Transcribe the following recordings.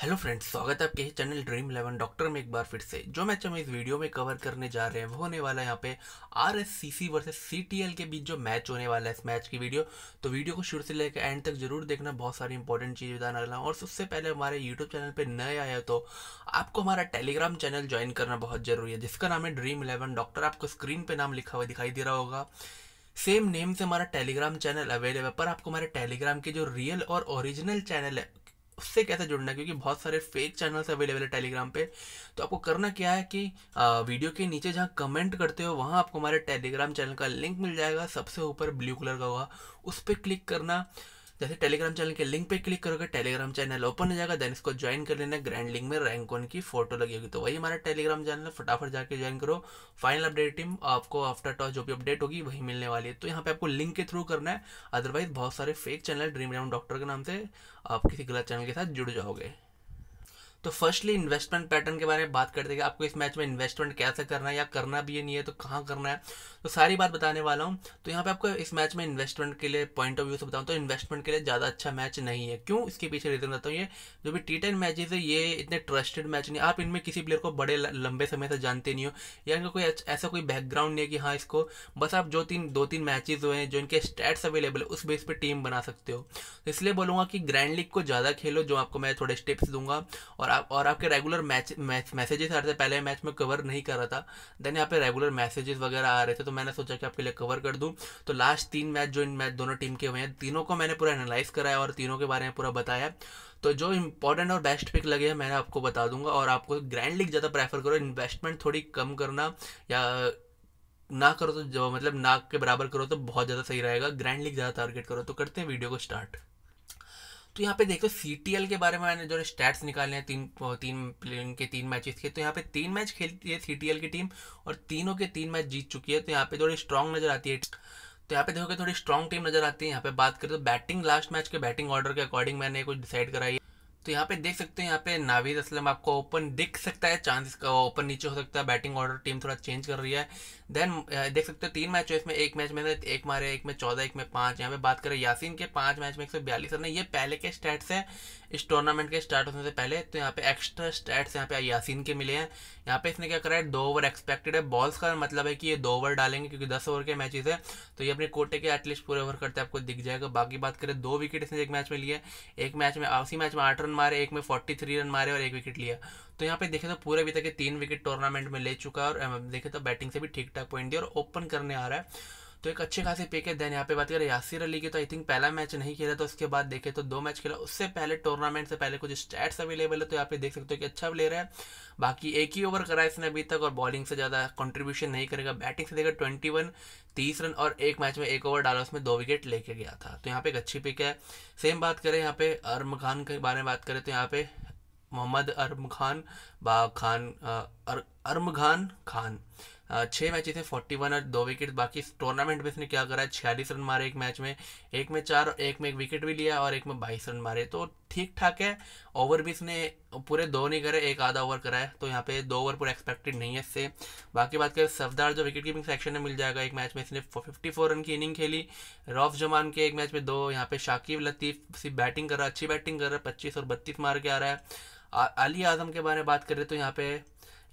hello friends स्वागत है आपके ही चैनल ड्रीम इलेवन डॉक्टर में एक बार फिर से जो मैच हम इस वीडियो में कवर करने जा रहे हैं वो होने वाला है यहाँ पे R S C C versus C T L के बीच जो मैच होने वाला है इस मैच की वीडियो तो वीडियो को शुरू से लेकर एंड तक जरूर देखना बहुत सारी इंपॉर्टेंट चीज़ बताने वाला और सबसे पहले हमारे यूट्यूब चैनल पर नए आए तो आपको हमारा टेलीग्राम चैनल ज्वाइन करना बहुत जरूरी है जिसका नाम है ड्रीम इलेवन डॉक्टर आपको स्क्रीन पर नाम लिखा हुआ दिखाई दे रहा होगा सेम नेम से हमारा टेलीग्राम चैनल अवेलेबल है पर आपको हमारे टेलीग्राम के जो रियल और ओरिजिनल चैनल है उससे कैसे जुड़ना है क्योंकि बहुत सारे फेक चैनल्स अवेलेबल है टेलीग्राम पे तो आपको करना क्या है कि आ, वीडियो के नीचे जहाँ कमेंट करते हो वहाँ आपको हमारे टेलीग्राम चैनल का लिंक मिल जाएगा सबसे ऊपर ब्लू कलर का होगा उस पर क्लिक करना जैसे टेलीग्राम चैनल के लिंक पे क्लिक करोगे टेलीग्राम चैनल ओपन हो जाएगा देन इसको ज्वाइन कर लेना ग्रैंड लिंक में रैंक वन की फोटो लगी होगी तो वही हमारा टेलीग्राम चैनल फटाफट जाके ज्वाइन करो फाइनल अपडेट टीम आपको आफ्टर टॉस जो भी अपडेट होगी वही मिलने वाली है तो यहाँ पे आपको लिंक के थ्रू करना है अदरवाइज बहुत सारे fake channel Dream Eleven Doctor के नाम से आप किसी गलत चैनल के साथ जुड़ जाओगे तो फर्स्टली इन्वेस्टमेंट पैटर्न के बारे में बात करते हैं आपको इस मैच में इन्वेस्टमेंट कैसे करना है या करना भी नहीं है तो कहाँ करना है तो सारी बात बताने वाला हूँ तो यहाँ पे आपको इस मैच में इन्वेस्टमेंट के लिए पॉइंट ऑफ व्यू से बताऊँ तो इन्वेस्टमेंट के लिए ज़्यादा अच्छा मैच नहीं है क्यों इसके पीछे रीज़न बताऊँ ये जो भी टी टेन मैचेज है ये इतने ट्रस्टेड मैच नहीं आप इनमें किसी प्लेयर को बड़े लंबे समय से जानते नहीं हो या इनका कोई ऐसा कोई बैकग्राउंड नहीं है कि हाँ इसको बस आप जो तीन दो तीन मैचेज हुए हैं जो इनके स्टैट्स अवेलेबल है उस बेस पर टीम बना सकते हो तो इसलिए बोलूँगा कि ग्रैंड लीग को ज़्यादा खेलो जो आपको मैं थोड़े स्टेप्स दूंगा और और आप और आपके रेगुलर मैच मैसेजेस आ रहे थे पहले मैच में कवर नहीं कर रहा था देन यहाँ पे रेगुलर मैसेजेस वगैरह आ रहे थे तो मैंने सोचा कि आपके लिए कवर कर दूँ तो लास्ट तीन मैच जो इन मैच दोनों टीम के हुए हैं तीनों को मैंने पूरा एनालाइज कराया और तीनों के बारे में पूरा बताया तो जो इंपॉर्टेंट और बेस्ट पिक लगे हैं मैंने आपको बता दूंगा और आपको ग्रैंड लीग ज़्यादा प्रेफर करो इन्वेस्टमेंट थोड़ी कम करना या ना करो तो जो मतलब ना के बराबर करो तो बहुत ज़्यादा सही रहेगा ग्रैंड लीग ज़्यादा टारगेट करो तो करते हैं वीडियो को स्टार्ट तो यहाँ पे देख लो सी के बारे में मैंने जो स्टैट्स निकाले हैं तीन तीन के तीन मैचेस के तो यहाँ पे तीन मैच खेलती है सी की टीम और तीनों के तीन मैच जीत चुकी है तो यहाँ पे थोड़ी स्ट्रांग नजर आती है तो यहाँ पे देखोगे थोड़ी स्ट्रांग टीम नजर आती है यहाँ पे बात करें तो बैटिंग लास्ट मैच के बैटिंग ऑर्डर के अकॉर्डिंग मैंने कुछ डिसाइड कराई है तो यहाँ पे देख सकते हैं यहाँ पे नावीद असलम आपको ओपन दिख सकता है चांस का ओपन नीचे हो सकता है बैटिंग ऑर्डर टीम थोड़ा चेंज कर रही है देन देख सकते हो तीन मैच में इसमें एक मैच में एक मारे एक में चौदह एक में पांच यहाँ पे बात करें यासीन के पांच मैच में एक सौ बयालीस रन ये पहले के स्टैट्स है इस टूर्नामेंट के स्टार्ट होने से पहले तो यहाँ पे एक्स्ट्रा स्टैट्स यहाँ पे यासीन के मिले हैं यहाँ पे इसने क्या करा है दो ओवर एक्सपेक्टेड है बॉल्स का मतलब है कि ये दो ओवर डालेंगे क्योंकि दस ओवर के मैचेस है तो ये अपने कोटे के एटलीस्ट पूरे ओवर करते आपको दिख जाएगा बाकी बात करें दो विकेट इसने एक मैच में लिए एक मैच में आसी मैच में आठ रन मारे एक में फोर्टी थ्री रन मारे और एक विकेट लिया तो यहाँ पे देखे तो पूरे अभी तक तीन विकेट टूर्नामेंट में ले चुका है और देखे तो बैटिंग से भी ठीक ठाक पॉइंट दिया और ओपन करने आ रहा है तो एक अच्छी खासी पिक है देन यहाँ पे बात करें यासिर अली की तो आई थिंक पहला मैच नहीं खेला तो उसके बाद देखे तो दो मैच खेला उससे पहले टूर्नामेंट से पहले कुछ स्टैट्स अवेलेबल है तो यहाँ पे देख सकते हो कि अच्छा प्लेयर है बाकी एक ही ओवर करा इसने अभी तक और बॉलिंग से ज़्यादा कंट्रीब्यूशन नहीं करेगा बैटिंग से देखा ट्वेंटी वन तीस रन और एक मैच में एक ओवर डाला उसमें दो विकेट लेके गया था तो यहाँ पे एक अच्छी पिक है सेम बात करें यहाँ पे अरम खान के बारे में बात करें तो यहाँ पे मोहम्मद अरम खान बा खान अर, अर्म खान खान छः मैचेस हैं फोर्टी वन और दो विकेट बाकी इस टूर्नामेंट में इसने क्या करा है छियालीस रन मारे एक मैच में एक में चार एक में एक विकेट भी लिया और एक में बाईस रन मारे तो ठीक ठाक है ओवर भी इसने पूरे दो नहीं करे एक आधा ओवर करा है तो यहाँ पे दो ओवर पूरा एक्सपेक्टेड नहीं है इससे बाकी बात करें सफदार जो विकेट कीपिंग सेक्शन में मिल जाएगा एक मैच में इसने फिफ्टी फोर रन की इनिंग खेली रॉफ जमान के एक मैच में दो यहाँ पे शाकिब लतीफ सी बैटिंग कर रहा है अच्छी बैटिंग कर रहा है पच्चीस और बत्तीस मार के आ रहा है अली आजम के बारे में बात करें तो यहाँ पे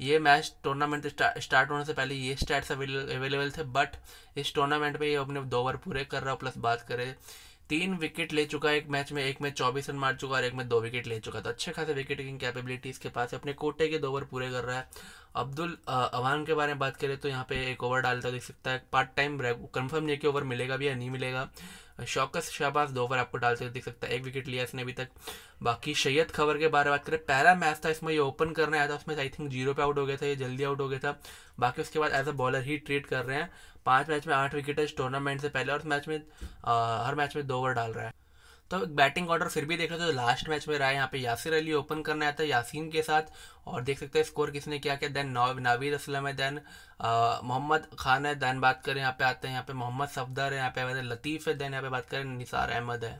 ये मैच टूर्नामेंट स्टार्ट होने से पहले ये स्टैट्स अवेलेबल थे बट इस टूर्नामेंट में ये अपने दो ओवर पूरे कर रहा प्लस बात करें तीन विकेट ले चुका है एक मैच में एक में चौबीस रन मार चुका और एक में दो विकेट ले चुका तो अच्छे खासे विकेट टेकिंग कैपेबिलिटी इसके पास है अपने कोटे के दो ओवर पूरे कर रहा है अब्दुल अवान के बारे में बात करें तो यहाँ पे एक ओवर डालता देख सकता है पार्ट टाइम कंफर्म नहीं कि ओवर मिलेगा भी या नहीं मिलेगा शौकत शहबाज दो ओवर आपको डालते हुए दिख सकता है एक विकेट लिया इसने अभी तक बाकी सैयद खबर के बारे में बात करें पहला मैच था इसमें ये ओपन करने आया था उसमें आई थिंक जीरो पे आउट हो गया था ये जल्दी आउट हो गया था बाकी उसके बाद एज अ बॉलर ही ट्रीट कर रहे हैं पाँच मैच में आठ विकेट है इस टूर्नामेंट से पहले और मैच में आ, हर मैच में दो ओवर डाल रहा है तो बैटिंग ऑर्डर फिर भी देख रहे हैं तो लास्ट मैच में रहा है यहाँ पे यासिर अली ओपन करने आता है यासीन के साथ और देख सकते हैं स्कोर किसने क्या किया देन नावीद असलम है देन मोहम्मद खान है देन बात करें यहाँ पे आते हैं यहाँ पे मोहम्मद सफदर है यहाँ पे लतीफ़ है देन यहाँ पे बात करें निसार अहमद है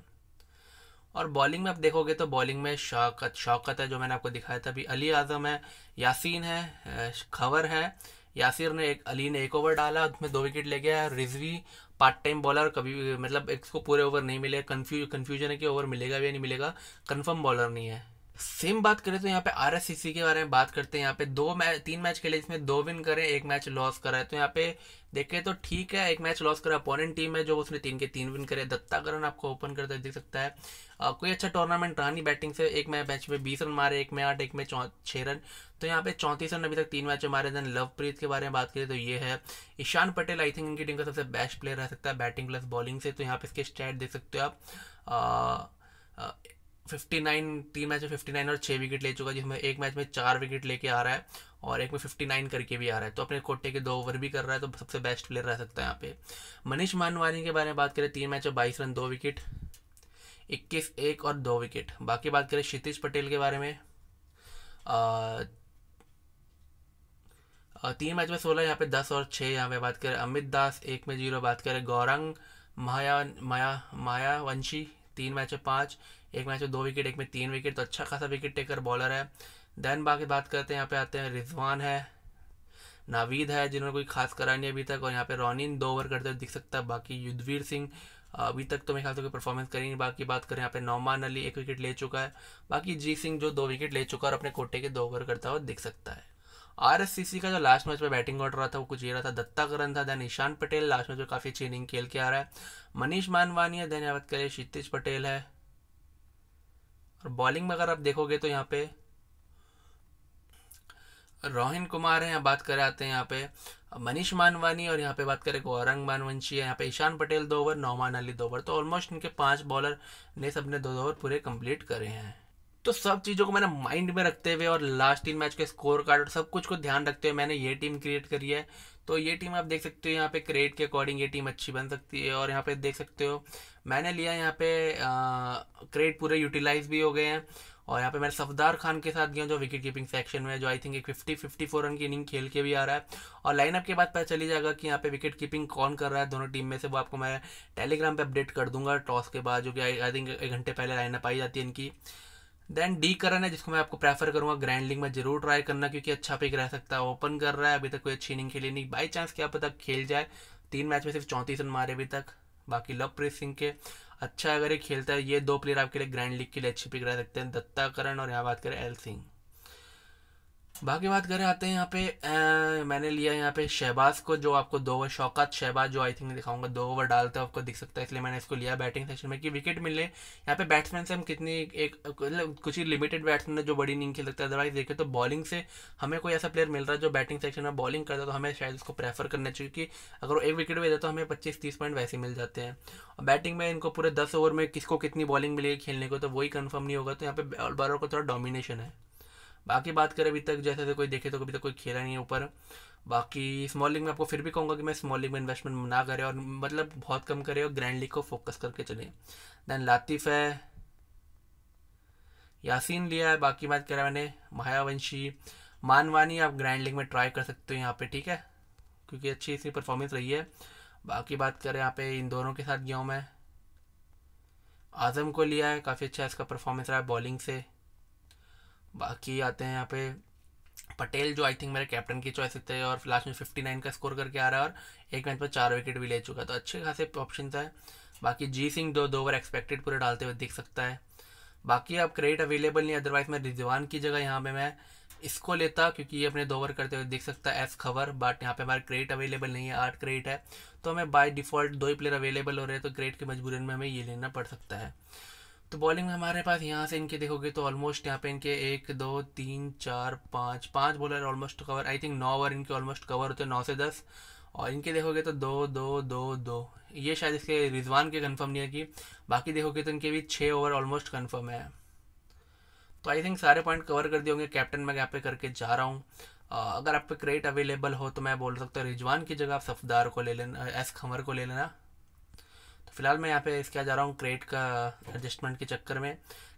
और बॉलिंग में आप देखोगे तो बॉलिंग में शौकत शौकत है जो मैंने आपको दिखाया था अभी अली आज़म है यासीन है खबर है यासिर ने एक अली ने एक ओवर डाला उसमें दो विकेट ले गया रिजवी पार्ट टाइम बॉलर कभी मतलब इसको पूरे ओवर नहीं मिले कन्फ्यू कन्फ्यूजन है कि ओवर मिलेगा या नहीं मिलेगा कन्फर्म बॉलर नहीं है सेम बात करें तो यहाँ पे आर के बारे में बात करते हैं यहाँ पे दो मैच तीन मैच खेले जिसमें दो विन करें एक मैच लॉस करा है तो यहाँ पे देखे तो ठीक है एक मैच लॉस करा अपोनेंट टीम है जो उसने तीन के तीन विन करे करण आपको ओपन करते दिख सकता है आ, कोई अच्छा टूर्नामेंट रहा नहीं बैटिंग से एक मैच में बीस रन मारे एक में आठ एक में छः रन तो यहाँ पे चौंतीस रन अभी तक तीन मैच में मारे देन लवप्रीत के बारे में बात करें तो ये है ईशान पटेल आई थिंक इनकी टीम का सबसे बेस्ट प्लेयर रह सकता है बैटिंग प्लस बॉलिंग से तो यहाँ पे इसके स्टैट देख सकते हो आप फिफ्टी नाइन तीन मैच में फिफ्टी नाइन और छः विकेट ले चुका जिसमें एक मैच में चार विकेट लेके आ रहा है और एक में फिफ्टी नाइन करके भी आ रहा है तो अपने कोटे के दो ओवर भी कर रहा है तो सबसे बेस्ट प्लेयर रह सकता है यहाँ पे मनीष मानवानी के बारे में बात करें तीन मैच में बाईस रन दो विकेट इक्कीस एक और दो विकेट बाकी बात करें क्षितिज पटेल के बारे में आ, तीन मैच में सोलह यहाँ पे दस और छः यहाँ पे बात करें अमित दास एक में जीरो बात करें गौरंग माया माया मायावंशी तीन मैच में पाँच एक मैच में दो विकेट एक में तीन विकेट तो अच्छा खासा विकेट टेकर बॉलर है देन बाकी बात करते हैं यहाँ पे आते हैं रिजवान है नावीद है जिन्होंने कोई खास करा नहीं अभी तक और यहाँ पे रोनिन दो ओवर करते हुए दिख सकता है बाकी युद्धवीर सिंह अभी तक तो मेरे ख्याल से कोई परफॉर्मेंस नहीं बाकी बात करें यहाँ पे नौमान अली एक विकेट ले चुका है बाकी जी सिंह जो दो विकेट ले चुका है और अपने कोटे के दो ओवर करता हुआ दिख सकता है सी का जो लास्ट मैच में बैटिंग ऑर्डर रहा था वो कुछ ये रहा था दत्ता करण था then Ishan Patel last match में काफ़ी अच्छी इनिंग खेल के आ रहा है मनीष मानवानी है देन बात करें क्षितिज पटेल है और बॉलिंग में अगर आप देखोगे तो यहाँ पे रोहिन कुमार है यहाँ बात कर आते हैं यहाँ पे मनीष मानवानी और यहाँ पे बात करें गौरंग मानवंशी है यहाँ पे ईशान पटेल दो ओवर नौमान अली दो ओवर तो ऑलमोस्ट इनके पांच बॉलर ने सबने दो ओवर पूरे कंप्लीट करे हैं तो सब चीज़ों को मैंने माइंड में रखते हुए और लास्ट तीन मैच के स्कोर कार्ड और सब कुछ को ध्यान रखते हुए मैंने ये टीम क्रिएट करी है तो ये टीम आप देख सकते हो यहाँ पे क्रेड के अकॉर्डिंग ये टीम अच्छी बन सकती है और यहाँ पे देख सकते हो मैंने लिया यहाँ पे क्रेड पूरे यूटिलाइज भी हो गए हैं और यहाँ पे मैं सफदार खान के साथ गया जो विकेट कीपिंग सेक्शन में जो आई थिंक एक फिफ्टी फिफ्टी फोर रन की इनिंग खेल के भी आ रहा है और लाइनअप के बाद पता चली जाएगा कि यहाँ पे विकेट कीपिंग कौन कर रहा है दोनों टीम में से वो आपको मैं टेलीग्राम पे अपडेट कर दूंगा टॉस के बाद जो कि आई थिंक एक घंटे पहले लाइनअप आई जाती है इनकी देन डी करन है जिसको मैं आपको प्रेफर करूंगा ग्रैंड लीग में जरूर ट्राई करना क्योंकि अच्छा पिक रह सकता है ओपन कर रहा है अभी तक कोई अच्छी इनिंग खेली नहीं बाई चांस क्या पता खेल जाए तीन मैच में सिर्फ चौंतीस रन मारे अभी तक बाकी लवप्रीत सिंह के अच्छा अगर ये खेलता है ये दो प्लेयर आपके लिए ग्रैंड लीग के लिए अच्छी पिक रह सकते हैं दत्ता करण और यहाँ बात करें एल सिंह बाकी बात करें आते हैं यहाँ पे आ, मैंने लिया यहाँ पे शहबाज को जो आपको दो ओवर शौकत शहबाज जो आई थिंक दिखाऊंगा दो ओवर डालते आपको दिख सकता है इसलिए मैंने इसको लिया बैटिंग सेक्शन में कि विकेट मिले यहाँ पे बैट्समैन से हम कितनी एक मतलब कुछ ही लिमिटेड बैट्समैन है जो बड़ी इनिंग खेल सकते हैं अदरवाइज देखें तो बॉलिंग से हमें कोई ऐसा प्लेयर मिल रहा है जो बैटिंग सेक्शन में बॉलिंग करता है तो हमें शायद उसको प्रेफर करना चाहिए कि अगर वो एक विकेट में देता तो हमें पच्चीस तीस पॉइंट वैसे मिल जाते हैं और बैटिंग में इनको पूरे दस ओवर में किसको कितनी बॉलिंग मिलेगी खेलने को तो वही कन्फर्म नहीं होगा तो यहाँ पे बॉलर को थोड़ा डोमिनेशन है बाकी बात करें अभी तक जैसे जैसे कोई देखे तो अभी तक कोई खेला नहीं है ऊपर बाकी स्मॉल लीग में आपको फिर भी कहूँगा कि मैं स्मॉल लीग में इन्वेस्टमेंट ना करें और मतलब बहुत कम करें और ग्रैंड लीग को फोकस करके चले दैन लातिफ़ है यासीन लिया है बाकी बात करें मैंने मायावंशी मानवानी आप ग्रैंड लीग में ट्राई कर सकते हो यहाँ पे ठीक है क्योंकि अच्छी इसकी परफॉर्मेंस रही है बाकी बात करें यहाँ पे इन दोनों के साथ गया हूँ मैं आज़म को लिया है काफ़ी अच्छा इसका परफॉर्मेंस रहा है बॉलिंग से बाकी आते हैं यहाँ पे पटेल जो आई थिंक मेरे कैप्टन की चॉइस थे और लास्ट में फिफ्टी नाइन का स्कोर करके आ रहा है और एक मैच में चार विकेट भी ले चुका तो अच्छे खासे ऑप्शन है बाकी जी सिंह दो दो ओवर एक्सपेक्टेड पूरे डालते हुए दिख सकता है बाकी अब क्रेडिट अवेलेबल नहीं अदरवाइज मैं रिजवान की जगह यहाँ पे मैं इसको लेता क्योंकि ये अपने दो ओवर करते हुए दिख सकता है एस खबर बट यहाँ पे हमारा क्रेडिट अवेलेबल नहीं है आठ क्रेडिट है तो हमें बाय डिफ़ॉल्ट दो ही प्लेयर अवेलेबल हो रहे हैं तो क्रेडिट की मजबूरी में हमें ये लेना पड़ सकता है तो बॉलिंग में हमारे पास यहाँ से इनके देखोगे तो ऑलमोस्ट यहाँ पे इनके एक दो तीन चार पाँच पाँच bowler almost cover I think नौ ओवर इनके ऑलमोस्ट कवर होते हैं नौ से दस और इनके देखोगे तो दो दो दो दो ये शायद इसके रिजवान के कंफर्म नहीं है कि बाकी देखोगे तो इनके भी छः ओवर ऑलमोस्ट कन्फर्म है तो आई थिंक सारे पॉइंट कवर कर दिए होंगे कैप्टन मैं यहाँ पे करके जा रहा हूँ अगर आप पे क्रेडिट अवेलेबल हो तो मैं बोल सकता हूँ रिजवान की जगह आप सफदार को ले लेना एस खमर को ले लेना फिलहाल मैं यहाँ पे इसके जा रहा हूँ क्रेट का एडजस्टमेंट के चक्कर में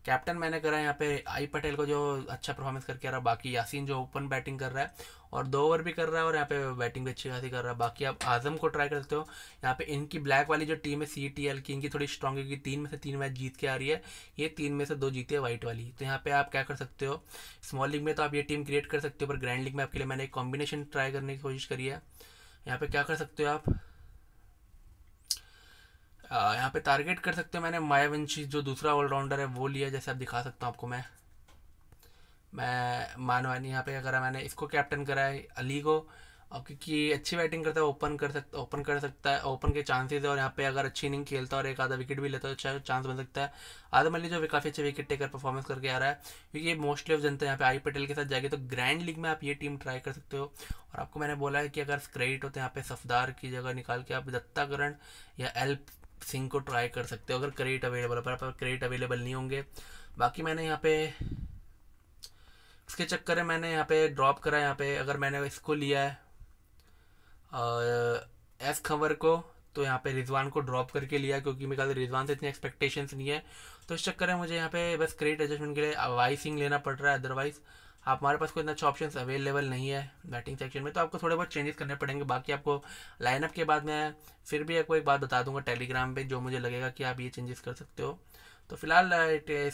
कैप्टन मैंने करा यहाँ पे आई पटेल को जो अच्छा परफॉर्मेंस करके आ रहा बाकी यासीन जो ओपन बैटिंग कर रहा है और दो ओवर भी कर रहा है और यहाँ पे बैटिंग भी अच्छी खासी कर रहा है बाकी आप आजम को ट्राई करते हो यहाँ पे इनकी ब्लैक वाली जो टीम है सी टी एल की इनकी थोड़ी स्ट्रॉन्ग है क्योंकि तीन में से तीन मैच जीत के आ रही है ये तीन में से दो जीती है वाइट वाली तो यहाँ पे आप क्या कर सकते हो स्मॉल लीग में तो आप ये टीम क्रिएट कर सकते हो पर ग्रैंड लीग में आपके लिए मैंने एक कॉम्बिनेशन ट्राई करने की कोशिश करी है यहाँ पे क्या कर सकते हो आप यहाँ पे टारगेट कर सकते हो मैंने मायावंशी जो दूसरा ऑलराउंडर है वो लिया जैसे आप दिखा सकता हूँ आपको मैं मैं मानवानी यहाँ पे अगर मैंने इसको कैप्टन करा है अली को अब क्योंकि अच्छी बैटिंग करता है ओपन कर सकता ओपन कर सकता है ओपन के चांसेस है और यहाँ पे अगर अच्छी इनिंग खेलता और एक आधा विकेट भी लेता है तो अच्छा चांस बन सकता है आदम अली जो भी काफ़ी अच्छे विकेट टेकर परफॉर्मेंस करके आ रहा है क्योंकि ये मोस्टली ऑफ जनता यहाँ पे आई पटेल के साथ जाएगी तो ग्रैंड लीग में आप ये टीम ट्राई कर सकते हो और आपको मैंने बोला है कि अगर क्रेडिट होते यहाँ पे सफदार की जगह निकाल के आप दत्ताकरण या एल्प सिंह को ट्राई कर सकते हो अगर क्रेडिट अवेलेबल पर क्रेडिट अवेलेबल नहीं होंगे बाकी मैंने यहाँ पे इसके चक्कर में मैंने यहाँ पे ड्रॉप करा यहाँ पे अगर मैंने इसको लिया है एस खबर को तो यहाँ पे रिजवान को ड्रॉप करके लिया क्योंकि मेरे ख्याल रिजवान से इतनी एक्सपेक्टेशंस नहीं है तो इस चक्कर में मुझे यहाँ पे बस क्रेडिट एडजस्टमेंट के लिए वाई सिंह लेना पड़ रहा है अदरवाइज़ आप हमारे पास कोई इतना अच्छा ऑप्शन अवेलेबल नहीं है बैटिंग सेक्शन में तो आपको थोड़े बहुत चेंजेस करने पड़ेंगे बाकी आपको लाइनअप के बाद में फिर भी आपको एक बात बता दूंगा टेलीग्राम पर जो मुझे लगेगा कि आप ये चेंजेस कर सकते हो तो फिलहाल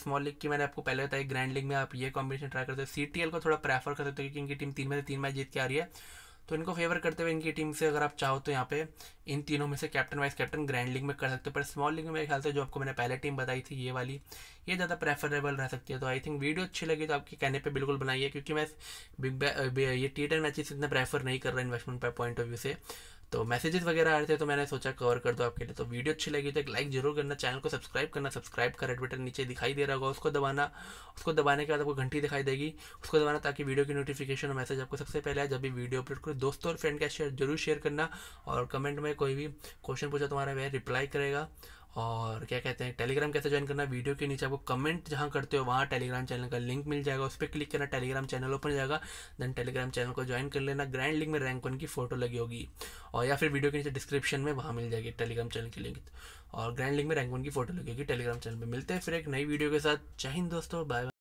स्मॉल लीग की मैंने आपको पहले बताया ग्रैंड लीग में आप ये कॉम्बिनेशन ट्राई करते हो सी को थोड़ा प्रेफर कर सकते हो क्योंकि टीम तीन में से तीन मैच जीत के आ रही है तो इनको फेवर करते हुए इनकी टीम से अगर आप चाहो तो यहाँ पे इन तीनों में से captain vice captain grand league में कर सकते हो पर स्मॉल लीग में मेरे ख्याल से जो आपको मैंने पहले टीम बताई थी ये वाली ये ज़्यादा प्रेफरेबल रह सकती है तो आई थिंक वीडियो अच्छी लगी तो आपके कहने पर बिल्कुल बनाइए क्योंकि मैं बिग ये टी टेन मैचेस इतना प्रेफर नहीं कर रहा इन्वेस्टमेंट पॉइंट ऑफ व्यू से तो मैसेजेस वगैरह आ रहे थे तो मैंने सोचा कवर कर दो आपके लिए तो वीडियो अच्छी लगी तो एक लाइक जरूर करना चैनल को सब्सक्राइब करना सब्सक्राइब का रेड बटन नीचे दिखाई दे रहा होगा उसको दबाना उसको दबाने के बाद आपको घंटी दिखाई देगी उसको दबाना ताकि वीडियो की नोटिफिकेशन और मैसेज आपको सबसे पहले आए जब भी वीडियो अपलोड करो दोस्तों और फ्रेंड का शेयर जरूर शेयर करना और कमेंट में कोई भी क्वेश्चन पूछा तुम्हारा वह रिप्लाई करेगा और क्या कहते हैं टेलीग्राम कैसे ज्वाइन करना वीडियो के नीचे आपको कमेंट जहाँ करते हो वहाँ टेलीग्राम चैनल का लिंक मिल जाएगा उस पर क्लिक करना टेलीग्राम चैनल ओपन जाएगा देन टेलीग्राम चैनल को ज्वाइन कर लेना ग्रैंड लिंक में रैंक वन की फोटो लगी होगी और या फिर वीडियो के नीचे डिस्क्रिप्शन में वहाँ मिल जाएगी टेलीग्राम चैनल की लिंक और ग्रैंड लिंक में रैंक वन की फोटो लगी होगी टेलीग्राम चैनल में मिलते हैं फिर एक नई वीडियो के साथ चाहिए दोस्तों बाय